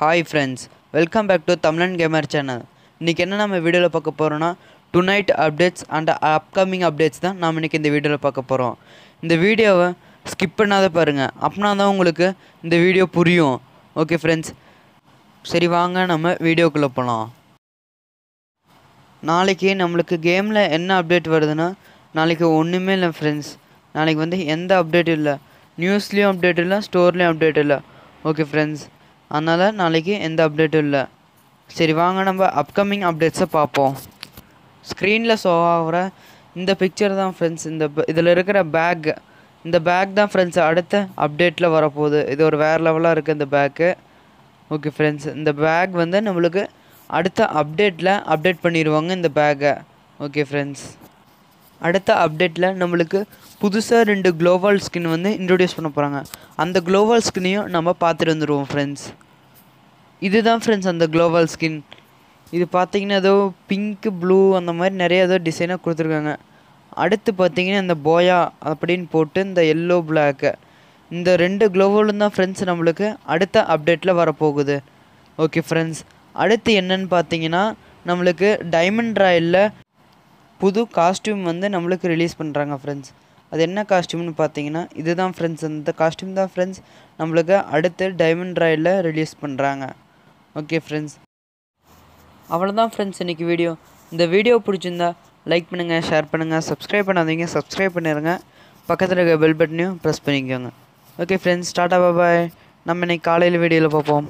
hi friends welcome back to Tamizhan gamer channel இன்றைக்கி என்ன நம்ம வீடியோவில் பார்க்க போகிறோன்னா tonight updates and upcoming updates தான் நாம் இன்றைக்கி இந்த வீடியோவில் பார்க்க போகிறோம் இந்த வீடியோவை ஸ்கிப் பண்ணாத பாருங்கள் அப்படின்னா தான் உங்களுக்கு இந்த வீடியோ புரியும் ஓகே ஃப்ரெண்ட்ஸ் சரி வாங்க நம்ம வீடியோக்குள்ளே போகலாம் நாளைக்கு நம்மளுக்கு கேமில் என்ன அப்டேட் வருதுன்னா நாளைக்கு ஒன்றுமே இல்லை ஃப்ரெண்ட்ஸ் நாளைக்கு வந்து எந்த அப்டேட் இல்லை நியூஸ்லேயும் அப்டேட் இல்லை ஸ்டோர்லேயும் அப்டேட் இல்லை ஓகே ஃப்ரெண்ட்ஸ் அதனால் நாளைக்கு எந்த அப்டேட்டும் இல்லை சரி வாங்க நம்ம அப்கமிங் அப்டேட்ஸை பார்ப்போம் ஸ்க்ரீனில் ஷோ ஆகிற இந்த பிக்சர் தான் ஃப்ரெண்ட்ஸ் இந்த இதில் இருக்கிற பேக் இந்த பேக் தான் ஃப்ரெண்ட்ஸ் அடுத்த அப்டேட்டில் வரப்போகுது இது ஒரு வேறு லெவலாக இருக்குது இந்த பேக்கு ஓகே ஃப்ரெண்ட்ஸ் இந்த பேக் வந்து நம்மளுக்கு அடுத்த அப்டேட்டில் அப்டேட் பண்ணிடுவாங்க இந்த பேக்கை ஓகே ஃப்ரெண்ட்ஸ் அடுத்த அப்டேட்டில் நம்மளுக்கு புதுசாக ரெண்டு க்ளோவல் ஸ்கின் வந்து இன்ட்ரடியூஸ் பண்ண போகிறாங்க அந்த க்ளோவல் ஸ்கின்னையும் நம்ம பார்த்துட்டு வந்துடுவோம் ஃப்ரெண்ட்ஸ் இதுதான் ஃப்ரெண்ட்ஸ் அந்த க்ளோவல் ஸ்கின் இது பார்த்தீங்கன்னா ஏதோ பிங்க்கு ப்ளூ அந்த மாதிரி நிறைய ஏதோ டிசைனாக கொடுத்துருக்காங்க அடுத்து பார்த்தீங்கன்னா இந்த போயா அப்படின்னு போட்டு இந்த எல்லோ பிளாக்கு இந்த ரெண்டு க்ளோவலும் தான் ஃப்ரெண்ட்ஸ் நம்மளுக்கு அடுத்த அப்டேட்டில் வரப்போகுது ஓகே ஃப்ரெண்ட்ஸ் அடுத்து என்னன்னு பார்த்தீங்கன்னா நம்மளுக்கு டைமண்ட் ராயலில் புது காஸ்டியூம் வந்து நம்மளுக்கு ரிலீஸ் பண்ணுறாங்க ஃப்ரெண்ட்ஸ் அது என்ன காஸ்டியூம்னு பார்த்தீங்கன்னா இதுதான் ஃப்ரெண்ட்ஸ் அந்த காஸ்டியூம் தான் ஃப்ரெண்ட்ஸ் நம்மளுக்கு அடுத்து டைமண்ட் ராயலில் ரிலீஸ் பண்ணுறாங்க ஓகே ஃப்ரெண்ட்ஸ் அவ்வளோதான் ஃப்ரெண்ட்ஸ் இன்றைக்கி வீடியோ இந்த வீடியோ பிடிச்சிருந்தா லைக் பண்ணுங்கள் ஷேர் பண்ணுங்கள் சப்ஸ்கிரைப் பண்ணாதீங்க சப்ஸ்கிரைப் பண்ணிடுங்க பக்கத்தில் இருக்க பெல் பட்டனையும் ப்ரெஸ் பண்ணிக்கோங்க ஓகே ஃப்ரெண்ட்ஸ் டாட்டா பாபாய் நம்ம இன்றைக்கி காலையில் வீடியோவில் பார்ப்போம்